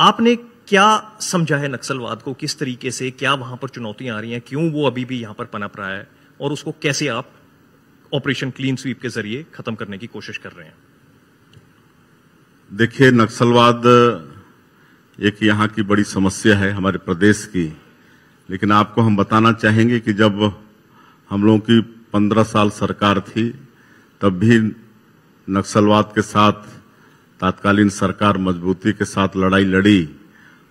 आपने क्या समझा है नक्सलवाद को किस तरीके से क्या वहां पर चुनौतियां आ रही हैं क्यों वो अभी भी यहां पर पनप रहा है और उसको कैसे आप ऑपरेशन क्लीन स्वीप के जरिए खत्म करने की कोशिश कर रहे हैं देखिए नक्सलवाद एक यहां की बड़ी समस्या है हमारे प्रदेश की लेकिन आपको हम बताना चाहेंगे कि जब हम लोगों की पंद्रह साल सरकार थी तब भी नक्सलवाद के साथ तत्कालीन सरकार मजबूती के साथ लड़ाई लड़ी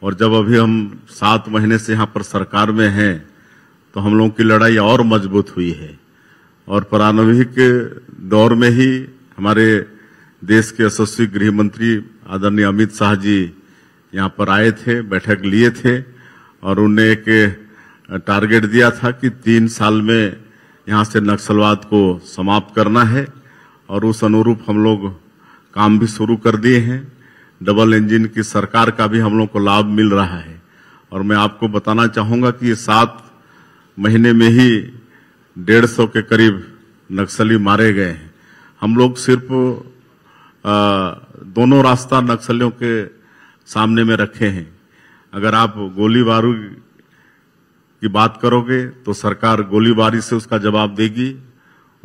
और जब अभी हम सात महीने से यहाँ पर सरकार में हैं तो हम लोगों की लड़ाई और मजबूत हुई है और प्रारंभिक दौर में ही हमारे देश के यशस्वी गृह मंत्री आदरणीय अमित शाह जी यहाँ पर आए थे बैठक लिए थे और उन्हें एक टारगेट दिया था कि तीन साल में यहाँ से नक्सलवाद को समाप्त करना है और उस अनुरूप हम लोग काम भी शुरू कर दिए हैं डबल इंजन की सरकार का भी हम लोग को लाभ मिल रहा है और मैं आपको बताना चाहूंगा कि ये सात महीने में ही डेढ़ सौ के करीब नक्सली मारे गए हैं हम लोग सिर्फ आ, दोनों रास्ता नक्सलियों के सामने में रखे हैं अगर आप गोली बारू की बात करोगे तो सरकार गोलीबारी से उसका जवाब देगी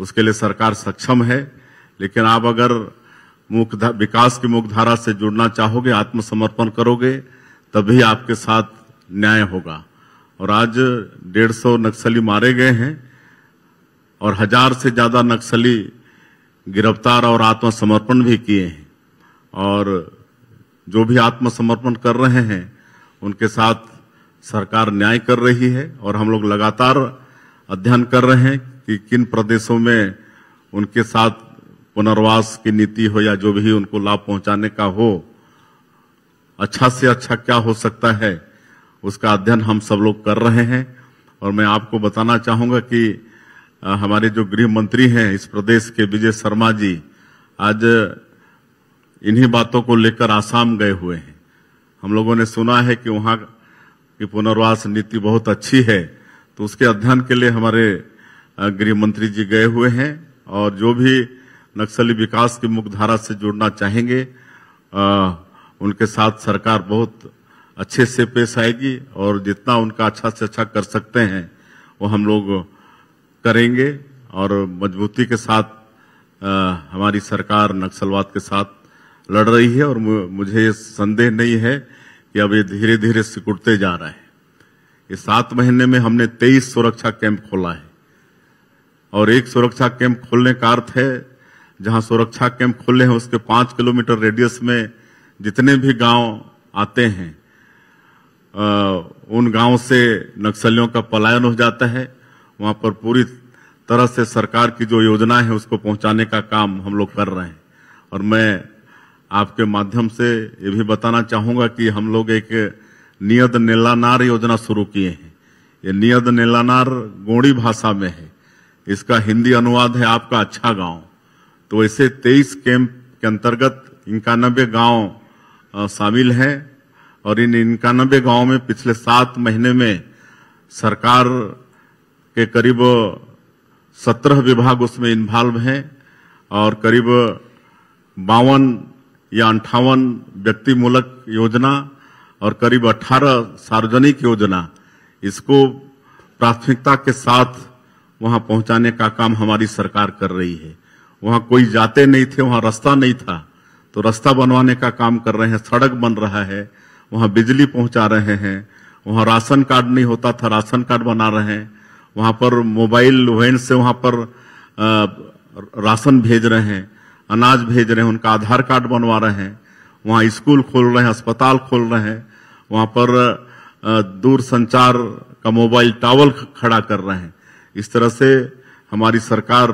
उसके लिए सरकार सक्षम है लेकिन आप अगर विकास की मुख्यधारा से जुड़ना चाहोगे आत्मसमर्पण करोगे तभी आपके साथ न्याय होगा और आज डेढ़ सौ नक्सली मारे गए हैं और हजार से ज्यादा नक्सली गिरफ्तार और आत्मसमर्पण भी किए हैं और जो भी आत्मसमर्पण कर रहे हैं उनके साथ सरकार न्याय कर रही है और हम लोग लगातार अध्ययन कर रहे हैं कि किन प्रदेशों में उनके साथ पुनर्वास की नीति हो या जो भी उनको लाभ पहुंचाने का हो अच्छा से अच्छा क्या हो सकता है उसका अध्ययन हम सब लोग कर रहे हैं और मैं आपको बताना चाहूंगा कि हमारे जो गृह मंत्री हैं इस प्रदेश के विजय शर्मा जी आज इन्हीं बातों को लेकर आसाम गए हुए हैं हम लोगों ने सुना है कि वहां की पुनर्वास नीति बहुत अच्छी है तो उसके अध्ययन के लिए हमारे गृह मंत्री जी गए हुए हैं और जो भी नक्सली विकास की मुख्यधारा से जुड़ना चाहेंगे आ, उनके साथ सरकार बहुत अच्छे से पेश आएगी और जितना उनका अच्छा से अच्छा कर सकते हैं वो हम लोग करेंगे और मजबूती के साथ आ, हमारी सरकार नक्सलवाद के साथ लड़ रही है और मुझे ये संदेह नहीं है कि अब ये धीरे धीरे सिकुड़ते जा रहा है ये सात महीने में हमने तेईस सुरक्षा कैंप खोला है और एक सुरक्षा कैंप खोलने का अर्थ है जहां सुरक्षा कैंप खुले हैं उसके पांच किलोमीटर रेडियस में जितने भी गांव आते हैं आ, उन गांव से नक्सलियों का पलायन हो जाता है वहां पर पूरी तरह से सरकार की जो योजना है उसको पहुंचाने का काम हम लोग कर रहे हैं और मैं आपके माध्यम से ये भी बताना चाहूंगा कि हम लोग एक नियत नीलानार योजना शुरू किए हैं ये नियत नीलानार गोड़ी भाषा में है इसका हिंदी अनुवाद है आपका अच्छा गांव तो ऐसे 23 कैंप के अंतर्गत इक्यानबे गांव शामिल हैं और इन इक्यानबे गांव में पिछले सात महीने में सरकार के करीब सत्रह विभाग उसमें इन्वॉल्व हैं और करीब बावन या अंठावन व्यक्तिमूलक योजना और करीब 18 सार्वजनिक योजना इसको प्राथमिकता के साथ वहां पहुंचाने का काम हमारी सरकार कर रही है वहां कोई जाते नहीं थे वहां रास्ता नहीं था तो रास्ता बनवाने का काम कर रहे हैं सड़क बन रहा है वहां बिजली पहुंचा रहे हैं वहां राशन कार्ड नहीं होता था राशन कार्ड बना रहे हैं वहां पर मोबाइल वैन से वहां पर आ, राशन भेज रहे हैं अनाज भेज रहे हैं उनका आधार कार्ड बनवा रहे हैं वहां स्कूल खोल रहे हैं अस्पताल खोल रहे हैं वहां पर दूर संचार का मोबाइल टावर खड़ा कर रहे हैं इस तरह से हमारी सरकार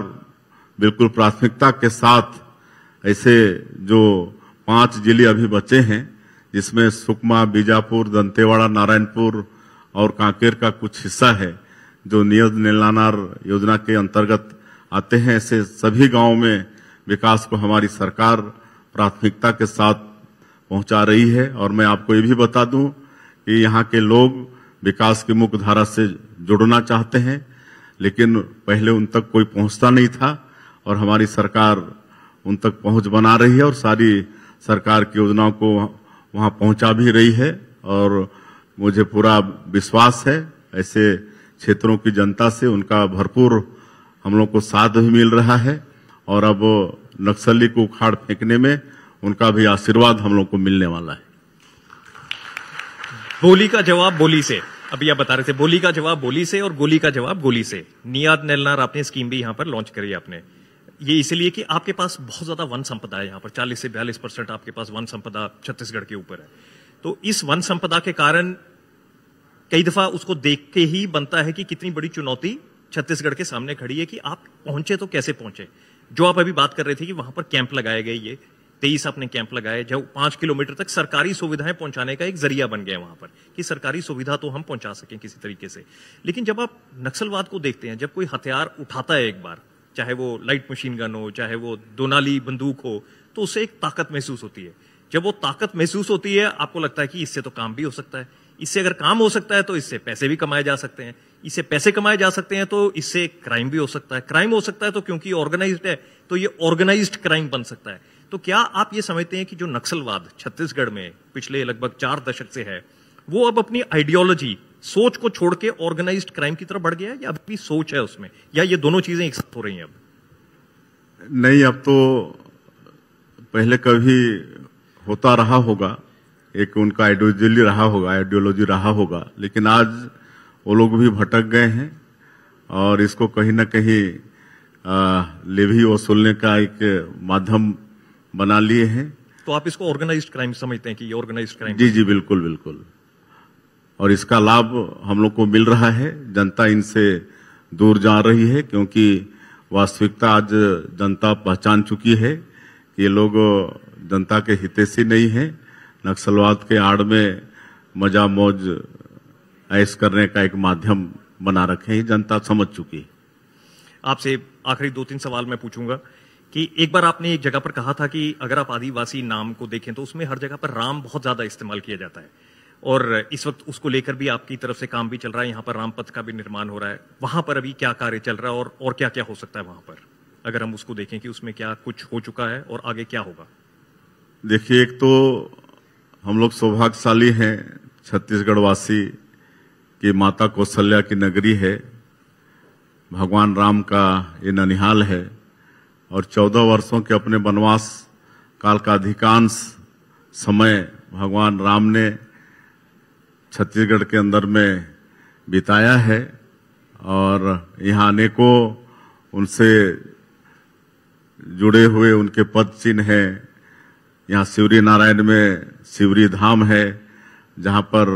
बिल्कुल प्राथमिकता के साथ ऐसे जो पांच जिले अभी बचे हैं जिसमें सुकमा बीजापुर दंतेवाड़ा नारायणपुर और कांकेर का कुछ हिस्सा है जो नियत निलानार योजना के अंतर्गत आते हैं ऐसे सभी गांवों में विकास को हमारी सरकार प्राथमिकता के साथ पहुंचा रही है और मैं आपको ये भी बता दूं कि यहाँ के लोग विकास की मुख्य धारा से जुड़ना चाहते हैं लेकिन पहले उन तक कोई पहुंचता नहीं था और हमारी सरकार उन तक पहुंच बना रही है और सारी सरकार की योजनाओं को वहां पहुंचा भी रही है और मुझे पूरा विश्वास है ऐसे क्षेत्रों की जनता से उनका भरपूर हम लोग को साथ भी मिल रहा है और अब नक्सली को उखाड़ फेंकने में उनका भी आशीर्वाद हम लोग को मिलने वाला है बोली का जवाब बोली से अभी आप बता रहे थे बोली का जवाब बोली से और गोली का जवाब गोली से नियाद नेलनार आपने स्कीम भी यहां पर लॉन्च करी आपने ये इसलिए कि आपके पास बहुत ज़्यादा वन संपदा है यहाँ पर 40 से 42 परसेंट आपके पास वन संपदा छत्तीसगढ़ के ऊपर है तो इस वन संपदा के कारण कई दफ़ा उसको देख के ही बनता है कि कितनी बड़ी चुनौती छत्तीसगढ़ के सामने खड़ी है कि आप पहुंचे तो कैसे पहुंचे जो आप अभी बात कर रहे थे कि वहां पर कैंप लगाए गए ये तेईस आपने कैंप लगाए जो पांच किलोमीटर तक सरकारी सुविधाएं पहुंचाने का एक जरिया बन गया वहां पर कि सरकारी सुविधा तो हम पहुंचा सकें किसी तरीके से लेकिन जब आप नक्सलवाद को देखते हैं जब कोई हथियार उठाता है एक बार चाहे वो लाइट मशीन गन हो चाहे वो दोनाली बंदूक हो तो उससे एक ताकत महसूस होती है जब वो ताकत महसूस होती है आपको लगता है कि इससे तो काम भी हो सकता है इससे अगर काम हो सकता है तो इससे पैसे भी कमाए जा सकते हैं इससे पैसे कमाए जा सकते हैं तो इससे क्राइम भी हो सकता है क्राइम हो सकता है तो क्योंकि ऑर्गेनाइज है तो ये ऑर्गेनाइज क्राइम बन सकता है तो क्या आप ये समझते हैं कि जो नक्सलवाद छत्तीसगढ़ में पिछले लगभग चार दशक से है वो अब अपनी आइडियोलॉजी सोच को छोड़ के ऑर्गेनाइज क्राइम की तरफ बढ़ गया या अभी सोच है उसमें या ये दोनों चीजें एक साथ हो रही हैं अब नहीं अब तो पहले कभी होता रहा होगा एक उनका आइडियोलॉजी रहा होगा आइडियोलॉजी रहा होगा लेकिन आज वो लोग भी भटक गए हैं और इसको कहीं ना कहीं लेवी वसूलने का एक माध्यम बना लिए हैं तो आप इसको ऑर्गेनाइज्ड क्राइम समझते हैं कि ये ऑर्गेनाइज्ड क्राइम जी जी बिल्कुल बिल्कुल और इसका लाभ हम लोग को मिल रहा है जनता इनसे दूर जा रही है क्योंकि वास्तविकता आज जनता पहचान चुकी है कि ये लोग जनता के हितेशी नहीं हैं नक्सलवाद के आड़ में मजा मौज ऐश करने का एक माध्यम बना रखे हैं जनता समझ चुकी है आपसे आखिरी दो तीन सवाल मैं पूछूंगा कि एक बार आपने एक जगह पर कहा था कि अगर आप आदिवासी नाम को देखें तो उसमें हर जगह पर राम बहुत ज्यादा इस्तेमाल किया जाता है और इस वक्त उसको लेकर भी आपकी तरफ से काम भी चल रहा है यहाँ पर रामपथ का भी निर्माण हो रहा है वहाँ पर अभी क्या कार्य चल रहा है और, और क्या क्या हो सकता है वहाँ पर अगर हम उसको देखें कि उसमें क्या कुछ हो चुका है और आगे क्या होगा देखिए एक तो हम लोग सौभाग्यशाली हैं छत्तीसगढ़ वासी की माता कौशल्या की नगरी है भगवान राम का ये ननिहाल है और चौदह वर्षों के अपने वनवास काल का अधिकांश समय भगवान राम ने छत्तीसगढ़ के अंदर में बिताया है और यहाँ आने को उनसे जुड़े हुए उनके पद चिन्ह हैं यहाँ शिवरी नारायण में शिवरी धाम है जहाँ पर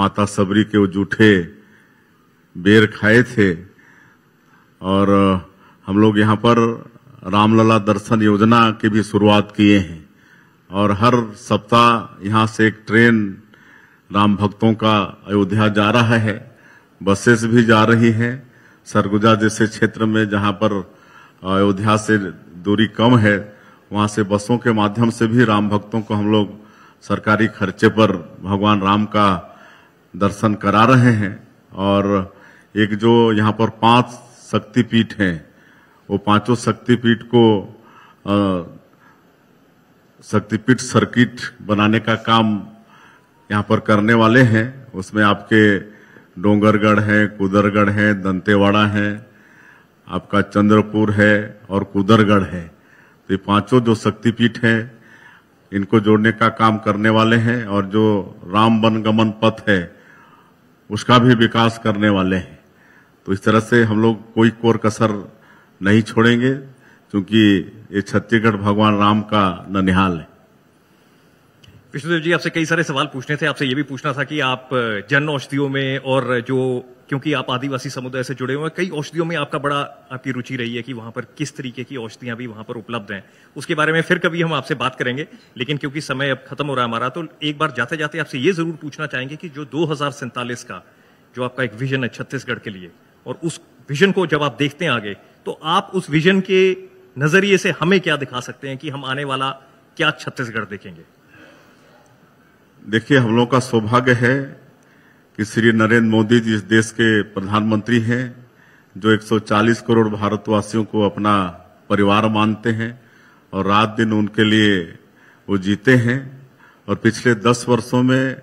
माता सबरी के वो जूठे बेर खाए थे और हम लोग यहाँ पर रामलला दर्शन योजना की भी शुरुआत किए हैं और हर सप्ताह यहाँ से एक ट्रेन राम भक्तों का अयोध्या जा रहा है बसेस भी जा रही है सरगुजा जैसे क्षेत्र में जहां पर अयोध्या से दूरी कम है वहां से बसों के माध्यम से भी राम भक्तों को हम लोग सरकारी खर्चे पर भगवान राम का दर्शन करा रहे हैं और एक जो यहाँ पर पांच शक्तिपीठ हैं वो पांचों शक्तिपीठ को शक्तिपीठ सर्किट बनाने का काम यहाँ पर करने वाले हैं उसमें आपके डोंगरगढ़ है कुदरगढ़ है दंतेवाड़ा है आपका चंद्रपुर है और कुदरगढ़ है तो ये पांचों जो शक्तिपीठ हैं इनको जोड़ने का काम करने वाले हैं और जो राम वनगमन पथ है उसका भी विकास करने वाले हैं तो इस तरह से हम लोग कोई कोर कसर नहीं छोड़ेंगे क्योंकि ये छत्तीसगढ़ भगवान राम का ननिहाल है विष्णुदेव जी आपसे कई सारे सवाल पूछने थे आपसे ये भी पूछना था कि आप जन औषधियों में और जो क्योंकि आप आदिवासी समुदाय से जुड़े हुए हैं कई औषधियों में आपका बड़ा आपकी रुचि रही है कि वहां पर किस तरीके की औषधियां भी वहां पर उपलब्ध हैं उसके बारे में फिर कभी हम आपसे बात करेंगे लेकिन क्योंकि समय अब खत्म हो रहा है हमारा तो एक बार जाते जाते आपसे ये जरूर पूछना चाहेंगे कि जो दो का जो आपका एक विजन है छत्तीसगढ़ के लिए और उस विजन को जब आप देखते हैं आगे तो आप उस विजन के नजरिए से हमें क्या दिखा सकते हैं कि हम आने वाला क्या छत्तीसगढ़ देखेंगे देखिए हम लोग का सौभाग्य है कि श्री नरेंद्र मोदी जी इस देश के प्रधानमंत्री हैं जो 140 करोड़ भारतवासियों को अपना परिवार मानते हैं और रात दिन उनके लिए वो जीते हैं और पिछले 10 वर्षों में